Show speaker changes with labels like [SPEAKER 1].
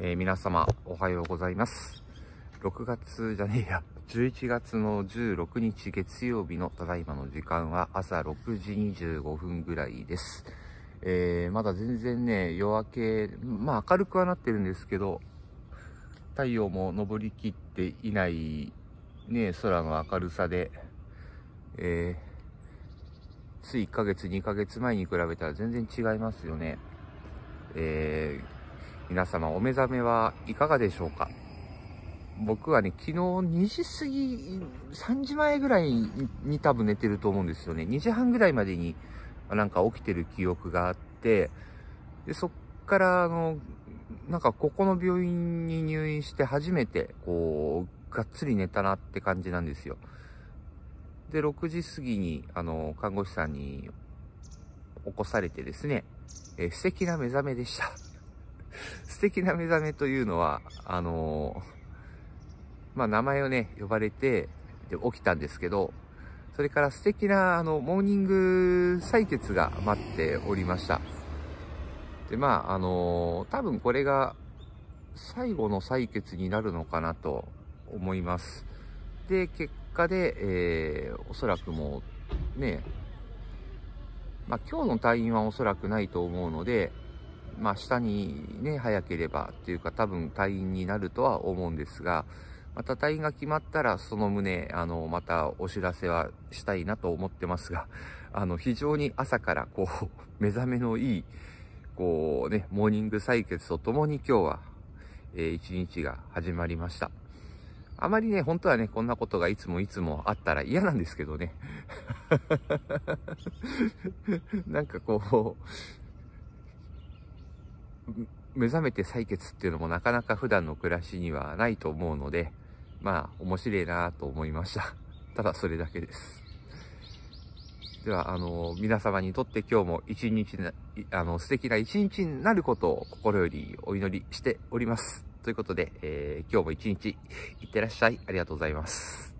[SPEAKER 1] えー、皆様おはようございます。6月じゃねえや、11月の16日月曜日のただいまの時間は朝6時25分ぐらいです。えー、まだ全然ね、夜明け、まあ明るくはなってるんですけど、太陽も昇りきっていないね、空の明るさで、えー、つい1ヶ月、2ヶ月前に比べたら全然違いますよね。えー、皆様お目覚めはいかがでしょうか僕はね、昨日2時過ぎ、3時前ぐらいに多分寝てると思うんですよね。2時半ぐらいまでになんか起きてる記憶があって、で、そっからあの、なんかここの病院に入院して初めて、こう、がっつり寝たなって感じなんですよ。で、6時過ぎに、あの、看護師さんに起こされてですね、え素敵な目覚めでした。素敵な目覚めというのは、あのー、まあ、名前をね、呼ばれて、で、起きたんですけど、それから素敵な、あの、モーニング採血が待っておりました。で、まあ、あのー、多分これが最後の採血になるのかなと思います。で、結果で、えー、おそらくもう、ね、まあ、今日の退院はおそらくないと思うので、まあ、下にね、早ければっていうか、多分退院になるとは思うんですが、また退院が決まったら、その旨、あの、またお知らせはしたいなと思ってますが、あの、非常に朝からこう、目覚めのいい、こうね、モーニング採血とともに今日は、えー、一日が始まりました。あまりね、本当はね、こんなことがいつもいつもあったら嫌なんですけどね。なんかこう、目覚めて採血っていうのもなかなか普段の暮らしにはないと思うので、まあ、面白いなと思いました。ただそれだけです。では、あの、皆様にとって今日も一日な、あの、素敵な一日になることを心よりお祈りしております。ということで、えー、今日も一日いってらっしゃい。ありがとうございます。